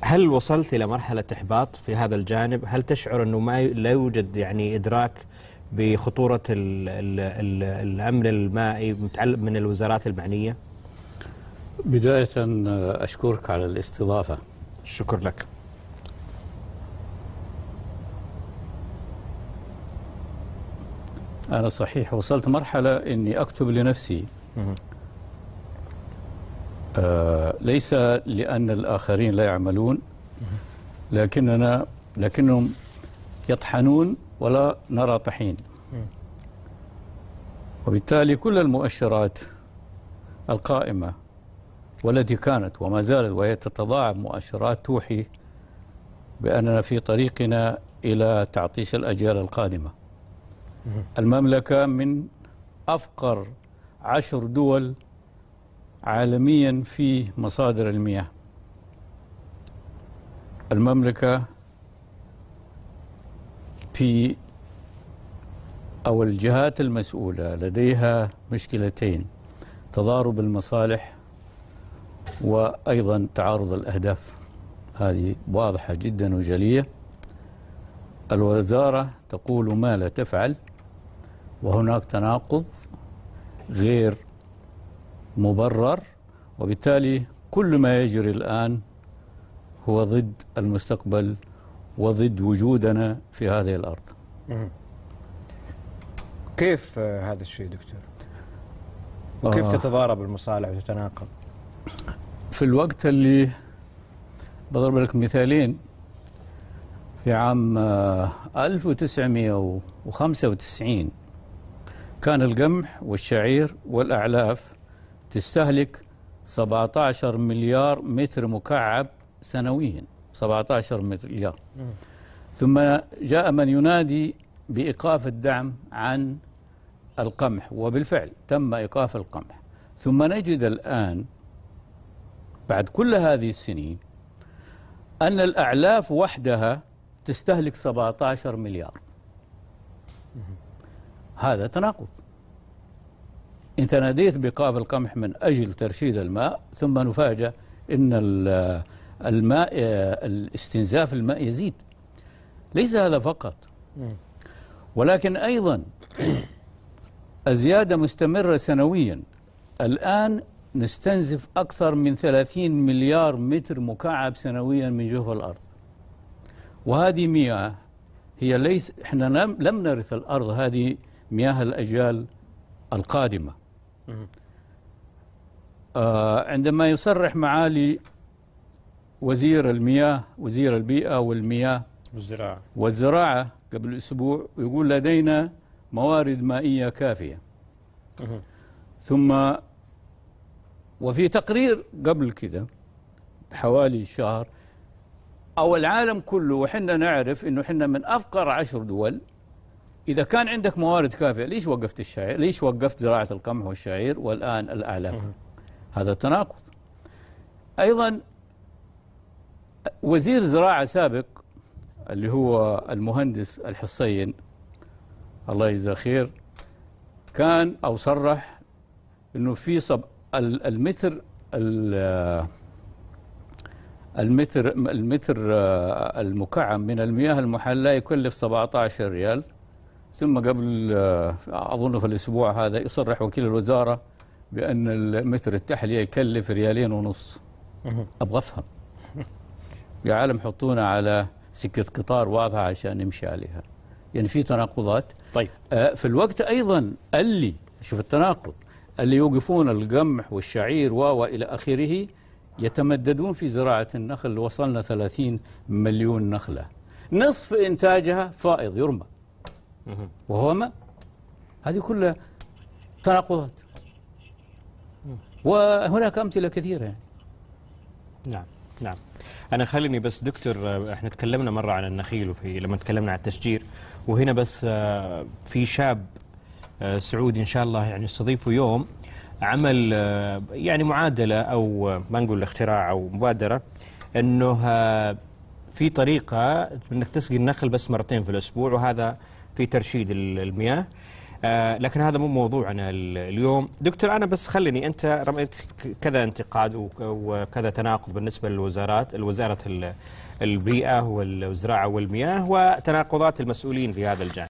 هل وصلت إلى مرحلة إحباط في هذا الجانب؟ هل تشعر أنه ما لا يوجد يعني إدراك بخطورة الـ الـ الـ الأمن المائي متعلق من الوزارات المعنية؟ بداية آه، أشكرك على الاستضافة شكر لك أنا صحيح وصلت مرحلة أني أكتب لنفسي آه، ليس لأن الآخرين لا يعملون لكننا لكنهم يطحنون ولا نرى طحين وبالتالي كل المؤشرات القائمة والتي كانت وما زالت وهي تتضاعف مؤشرات توحي بأننا في طريقنا إلى تعطيش الأجيال القادمة المملكة من أفقر عشر دول عالميا في مصادر المياه المملكة في أو الجهات المسؤولة لديها مشكلتين تضارب المصالح وأيضا تعارض الأهداف هذه واضحة جدا وجلية الوزارة تقول ما لا تفعل وهناك تناقض غير مبرر وبالتالي كل ما يجري الآن هو ضد المستقبل وضد وجودنا في هذه الأرض كيف هذا الشيء دكتور؟ كيف آه. تتضارب المصالح وتتناقض؟ في الوقت اللي بضرب لك مثالين في عام 1995 آه، كان القمح والشعير والأعلاف تستهلك 17 مليار متر مكعب سنويا 17 مليار ثم جاء من ينادي بإيقاف الدعم عن القمح وبالفعل تم إيقاف القمح ثم نجد الآن بعد كل هذه السنين أن الأعلاف وحدها تستهلك 17 مليار هذا تناقض إن تناديت بقاف القمح من أجل ترشيد الماء ثم نفاجأ أن الماء الاستنزاف الماء يزيد ليس هذا فقط ولكن أيضا الزيادة مستمرة سنويا الآن نستنزف أكثر من 30 مليار متر مكعب سنويا من جوف الأرض وهذه مياه هي ليس احنا لم نرث الأرض هذه مياه الأجيال القادمة آه، عندما يصرح معالي وزير المياه وزير البيئة والمياه والزراعة والزراعة قبل أسبوع يقول لدينا موارد مائية كافية ثم وفي تقرير قبل كذا بحوالي شهر أو العالم كله وحنا نعرف أنه حنا من أفقر عشر دول إذا كان عندك موارد كافية ليش وقفت الشعير ليش وقفت زراعة القمح والشعير والآن الأعلاف هذا تناقض أيضا وزير زراعة سابق اللي هو المهندس الحصين الله يجزاه خير كان أو صرح أنه في صب المتر المتر المتر آه، المكعب من المياه المحلاة يكلف 17 ريال ثم قبل آه، أظن في الأسبوع هذا يصرح وكيل الوزارة بأن المتر التحلية يكلف ريالين ونص أبغى أفهم يا عالم حطونا على سكة قطار واضحة عشان نمشي عليها يعني في تناقضات طيب آه، في الوقت أيضا اللي شوف التناقض اللي يوقفون القمح والشعير و وإلى آخره يتمددون في زراعة النخل وصلنا 30 مليون نخلة نصف إنتاجها فائض يرمى وهو ما هذه كلها تناقضات وهناك أمثلة كثيرة يعني. نعم نعم أنا خليني بس دكتور احنا تكلمنا مرة عن النخيل وفي لما تكلمنا عن التشجير وهنا بس آه، في شاب آه، سعودي إن شاء الله يعني استضيفه يوم عمل آه، يعني معادلة أو ما نقول اختراع أو مبادرة أنه في طريقة أنك تسقي النخل بس مرتين في الأسبوع وهذا في ترشيد المياه آه، لكن هذا مو موضوعنا اليوم دكتور أنا بس خليني أنت رميت كذا انتقاد وكذا تناقض بالنسبة للوزارات الوزارة البيئة والزراعة والمياه وتناقضات المسؤولين في هذا الجانب